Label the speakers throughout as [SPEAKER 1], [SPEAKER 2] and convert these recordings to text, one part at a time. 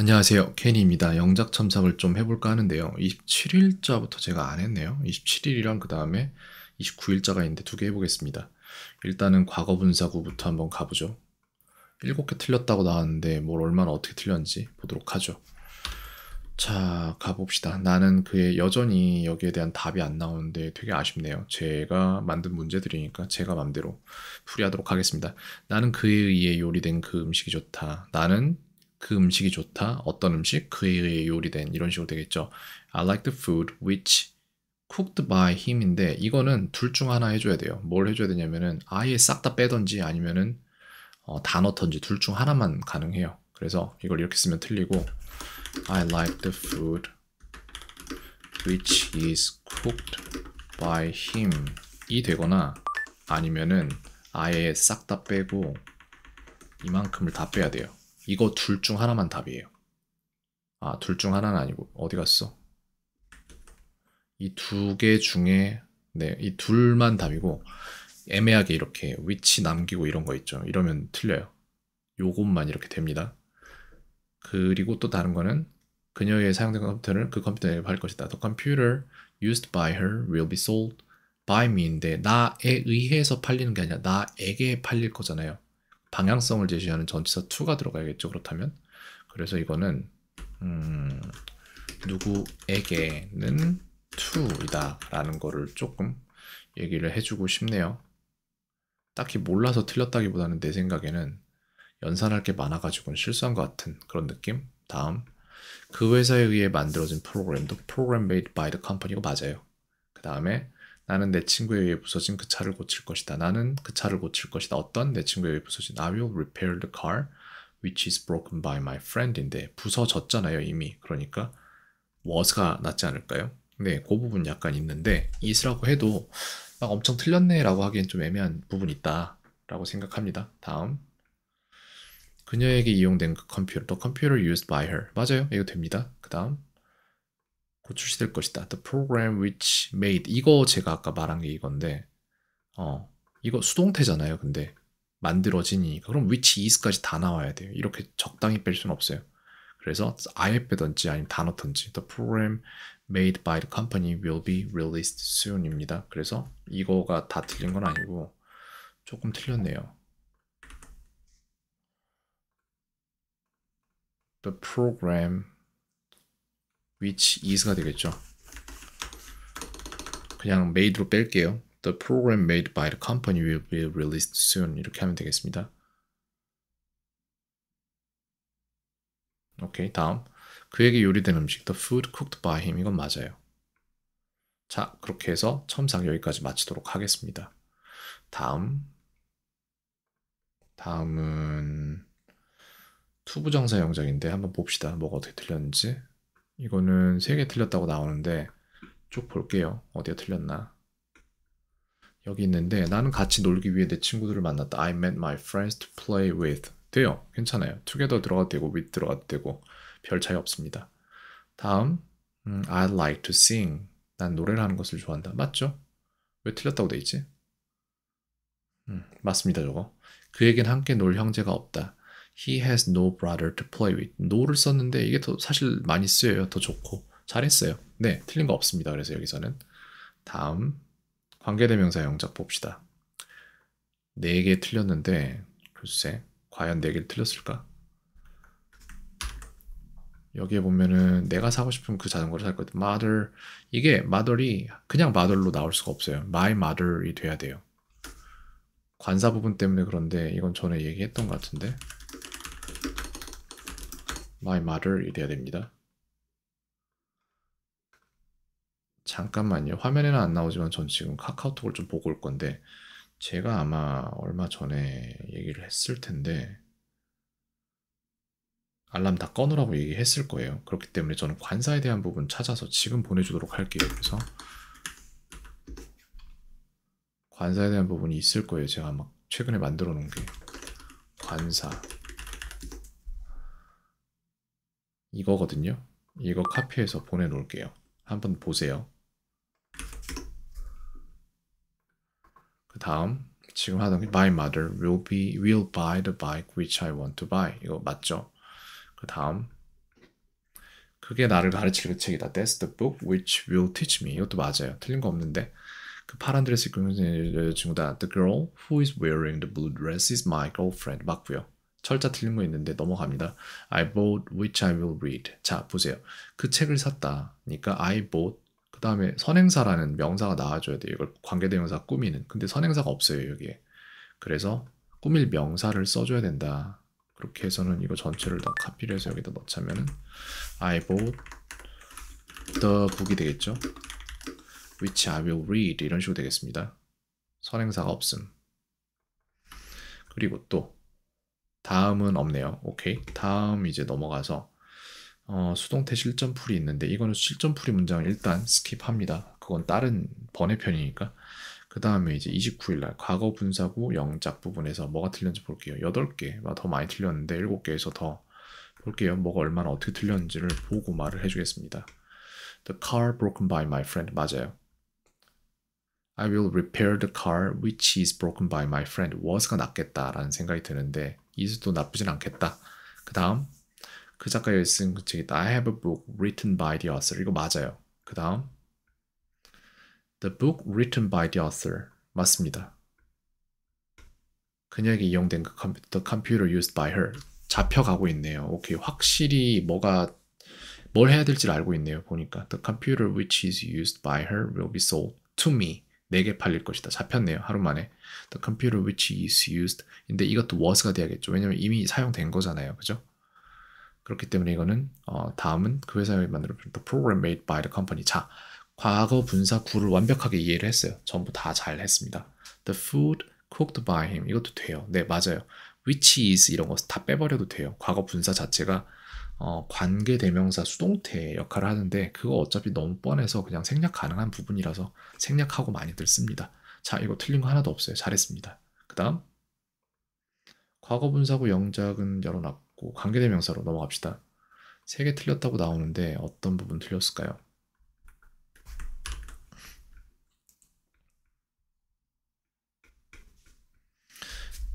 [SPEAKER 1] 안녕하세요 케니입니다 영작 첨삭을 좀 해볼까 하는데요 27일자부터 제가 안 했네요 27일이랑 그 다음에 29일자가 있는데 두 개 해보겠습니다 일단은 과거 분사구부터 한번 가보죠 7개 틀렸다고 나왔는데 뭘 얼마나 어떻게 틀렸는지 보도록 하죠 자 가봅시다 나는 그의 여전히 여기에 대한 답이 안 나오는데 되게 아쉽네요 제가 만든 문제들이니까 제가 맘대로 풀이하도록 하겠습니다 나는 그에 의해 요리된 그 음식이 좋다 나는 그 음식이 좋다. 어떤 음식? 그에 의해 요리된 이런 식으로 되겠죠. I like the food which cooked by him인데 이거는 둘 중 하나 해줘야 돼요. 뭘 해줘야 되냐면은 아예 싹 다 빼던지 아니면은 어, 다 넣던지 둘 중 하나만 가능해요. 그래서 이걸 이렇게 쓰면 틀리고 I like the food which is cooked by him 이 되거나 아니면은 아예 싹 다 빼고 이만큼을 다 빼야 돼요. 이거 둘 중 하나만 답이에요. 아, 둘 중 하나는 아니고 어디 갔어? 이 두 개 중에 네, 이 둘만 답이고 애매하게 이렇게 위치 남기고 이런 거 있죠. 이러면 틀려요. 요것만 이렇게 됩니다. 그리고 또 다른 거는 그녀의 사용된 컴퓨터를 그 컴퓨터에 팔 것이다. The computer used by her will be sold by me인데 나에 의해서 팔리는 게 아니라 나에게 팔릴 거잖아요. 방향성을 제시하는 전치사 2가 들어가야겠죠. 그렇다면 그래서 이거는 음, 누구에게는 2이다 라는 거를 조금 얘기를 해주고 싶네요. 딱히 몰라서 틀렸다기보다는 내 생각에는 연산할 게 많아가지고 실수한 것 같은 그런 느낌? 다음 그 회사에 의해 만들어진 프로그램도 프로그램 r a m made by the company가 맞아요. 그 다음에 나는 내 친구에 의해 부서진 그 차를 고칠 것이다. 나는 그 차를 고칠 것이다. 어떤 내 친구에 의해 부서진 I will repair the car which is broken by my friend인데 부서졌잖아요 이미 그러니까 was가 낫지 않을까요? 네, 그 부분 약간 있는데 is라고 해도 막 엄청 틀렸네라고 하기엔 좀 애매한 부분 이 있다라고 생각합니다. 다음 그녀에게 이용된 그 컴퓨터, the computer used by her 맞아요, 이거 됩니다. 그 다음 출시될 것이다. The program which made 이거 제가 아까 말한 게 이건데 어 이거 수동태잖아요. 근데 만들어지니까 그럼 which is까지 다 나와야 돼요. 이렇게 적당히 뺄 수는 없어요. 그래서 아예 빼던지 아니면 다넣던지 The program made by the company will be released soon입니다. 그래서 이거가 다 틀린 건 아니고 조금 틀렸네요. The program which is가 되겠죠. 그냥 made로 뺄게요. The program made by the company will be released soon. 이렇게 하면 되겠습니다. 오케이, 다음. 그에게 요리된 음식, the food cooked by him. 이건 맞아요. 자, 그렇게 해서 첨삭 여기까지 마치도록 하겠습니다. 다음. 다음은 투부정사 영작인데 한번 봅시다. 뭐가 어떻게 들렸는지 이거는 3개 틀렸다고 나오는데 쭉 볼게요. 어디가 틀렸나. 여기 있는데 나는 같이 놀기 위해 내 친구들을 만났다. I met my friends to play with. 돼요. 괜찮아요. together 들어가도 되고 with 들어가도 되고 별 차이 없습니다. 다음 음, I like to sing. 난 노래를 하는 것을 좋아한다. 맞죠? 왜 틀렸다고 돼 있지? 음, 맞습니다. 저거. 그에겐 함께 놀 형제가 없다. He has no brother to play with. no를 썼는데 이게 더 사실 많이 쓰여요. 더 좋고 잘했어요. 네, 틀린 거 없습니다. 그래서 여기서는 다음 관계대명사 영작 봅시다. 네 개 틀렸는데 글쎄 과연 네개를 틀렸을까? 여기에 보면은 내가 사고 싶은 그 자전거를 살 거거든. mother 이게 mother이 그냥 mother로 나올 수가 없어요. my mother이 돼야 돼요. 관사 부분 때문에 그런데 이건 전에 얘기했던 것 같은데 my mother이 돼야 됩니다. 잠깐만요. 화면에는 안 나오지만 전 지금 카카오톡을 좀 보고 올 건데 제가 아마 얼마 전에 얘기를 했을 텐데 알람 다 꺼놓으라고 얘기했을 거예요. 그렇기 때문에 저는 관사에 대한 부분 찾아서 지금 보내주도록 할게요. 그래서 관사에 대한 부분이 있을 거예요. 제가 막 최근에 만들어 놓은 게 관사 이거거든요. 이거 카피해서 보내놓을게요. 한번 보세요. 그 다음 지금 하던 게 My mother will be will buy the bike which I want to buy. 이거 맞죠? 그 다음 그게 나를 가르칠 그 책이다. That's the book which will teach me. 이것도 맞아요. 틀린 거 없는데 그 파란 드레스 입고 있는 여자친구다. The girl who is wearing the blue dress is my girlfriend. 맞고요. 철자 틀린 거 있는데 넘어갑니다. I bought which I will read. 자, 보세요. 그 책을 샀다. 그러니까 I bought 그 다음에 선행사라는 명사가 나와줘야 돼요. 이걸 관계대명사 꾸미는. 근데 선행사가 없어요, 여기에. 그래서 꾸밀 명사를 써줘야 된다. 그렇게 해서는 이거 전체를 다 카피를 해서 여기다 넣자면은 I bought the book이 되겠죠. which I will read 이런 식으로 되겠습니다. 선행사가 없음. 그리고 또 다음은 없네요. 오케이. 다음 이제 넘어가서 어, 수동태 실전풀이 있는데 이거는 실전풀이 문장을 일단 스킵합니다. 그건 다른 번외편이니까. 그 다음에 이제 29일날 과거 분사구 영작 부분에서 뭐가 틀렸는지 볼게요. 8개, 더 많이 틀렸는데 7개에서 더 볼게요. 뭐가 얼마나 어떻게 틀렸는지를 보고 말을 해주겠습니다. The car broken by my friend. 맞아요. I will repair the car which is broken by my friend. was가 낫겠다라는 생각이 드는데 이수도 나쁘진 않겠다. 그 다음 그 작가의 쓴그 책이다. I have a book written by the author. 이거 맞아요. 그 다음 The book written by the author 맞습니다. 그녀에게 이용된 그 컴퓨터 computer used by her 잡혀가고 있네요. 오케이 확실히 뭐가 뭘 해야 될지 알고 있네요. 보니까 the computer which is used by her will be sold to me. 4개 팔릴 것이다. 잡혔네요. 하루 만에. The computer which is used. 근데 이것도 was가 돼야겠죠. 왜냐면 이미 사용된 거잖아요. 그죠? 그렇기 때문에 이거는 어, 다음은 그 회사에 만들어진 the program made by the company. 자, 과거 분사 구를 완벽하게 이해를 했어요. 전부 다 잘 했습니다. The food cooked by him. 이것도 돼요. 네, 맞아요. which is 이런 거 다 빼버려도 돼요. 과거 분사 자체가 어, 관계 대명사 수동태 역할을 하는데 그거 어차피 너무 뻔해서 그냥 생략 가능한 부분이라서 생략하고 많이들 씁니다. 자 이거 틀린 거 하나도 없어요. 잘했습니다. 그 다음 과거분사고 영작은 열어놨고 관계 대명사로 넘어갑시다. 세 개 틀렸다고 나오는데 어떤 부분 틀렸을까요?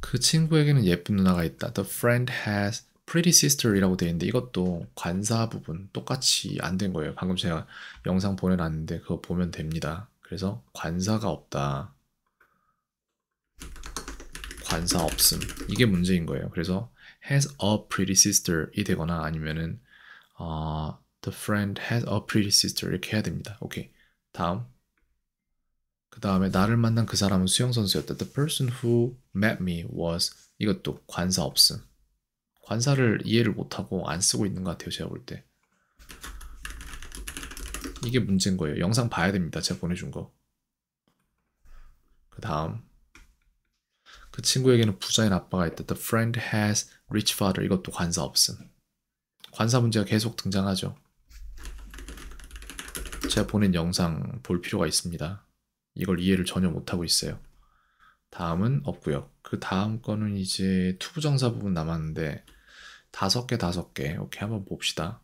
[SPEAKER 1] 그 친구에게는 예쁜 누나가 있다. The friend has Pretty Sister이라고 되어 있는데 이것도 관사 부분 똑같이 안 된 거예요. 방금 제가 영상 보내놨는데 그거 보면 됩니다. 그래서 관사가 없다. 관사 없음. 이게 문제인 거예요. 그래서 has a pretty sister이 되거나 아니면은 어, the friend has a pretty sister 이렇게 해야 됩니다. 오케이. 다음. 그 다음에 나를 만난 그 사람은 수영 선수였다. The person who met me was 이것도 관사 없음. 관사를 이해를 못하고 안 쓰고 있는 것 같아요. 제가 볼 때. 이게 문제인 거예요. 영상 봐야 됩니다. 제가 보내준 거. 그 다음. 그 친구에게는 부자인 아빠가 있다. The friend has rich father. 이것도 관사 없음. 관사 문제가 계속 등장하죠. 제가 보낸 영상 볼 필요가 있습니다. 이걸 이해를 전혀 못하고 있어요. 다음은 없고요. 그 다음 거는 이제 투부정사 부분 남았는데 다섯 개 다섯 개 이렇게 한번 봅시다.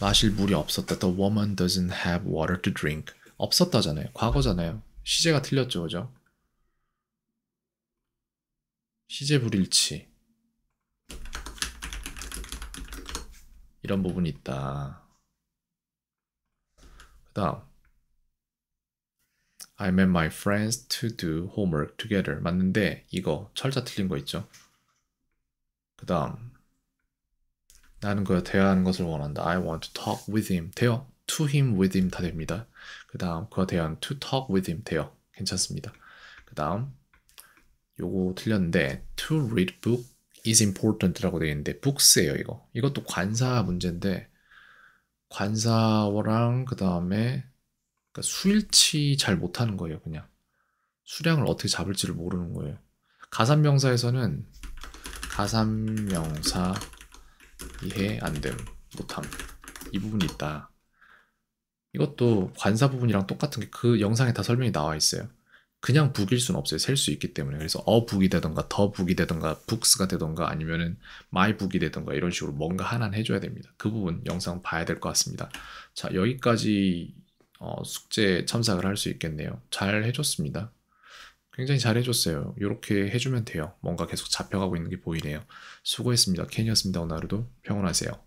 [SPEAKER 1] 마실 물이 없었다. The woman doesn't have water to drink. 없었다잖아요. 과거잖아요. 시제가 틀렸죠, 그죠? 시제 불일치. 이런 부분이 있다. 그 다음 I met my friends to do homework together 맞는데 이거 철자 틀린 거 있죠 그 다음 나는 그와 대화하는 것을 원한다 I want to talk with him 돼요 to him with him 다 됩니다 그 다음 그와 대화는 to talk with him 돼요 괜찮습니다 그 다음 요거 틀렸는데 to read book is important 라고 되어 있는데 books예요 이거 이것도 관사 문제인데 관사랑 어그 다음에 그러니까 수일치 잘 못하는 거예요. 그냥 수량을 어떻게 잡을지를 모르는 거예요. 가산명사에서는 가산명사 이해 안됨 못함 이 부분이 있다. 이것도 관사 부분이랑 똑같은 게 그 영상에 다 설명이 나와 있어요. 그냥 북일 수는 없어요. 셀 수 있기 때문에. 그래서 어북이 되던가 더북이 되던가 북스가 되던가 아니면은 마이북이 되던가 이런 식으로 뭔가 하나는 해줘야 됩니다. 그 부분 영상 봐야 될 것 같습니다. 자 여기까지 어, 숙제 참석을 할 수 있겠네요. 잘 해줬습니다. 굉장히 잘 해줬어요. 이렇게 해주면 돼요. 뭔가 계속 잡혀가고 있는 게 보이네요. 수고했습니다. 켄이었습니다. 오늘 하루도 평온하세요.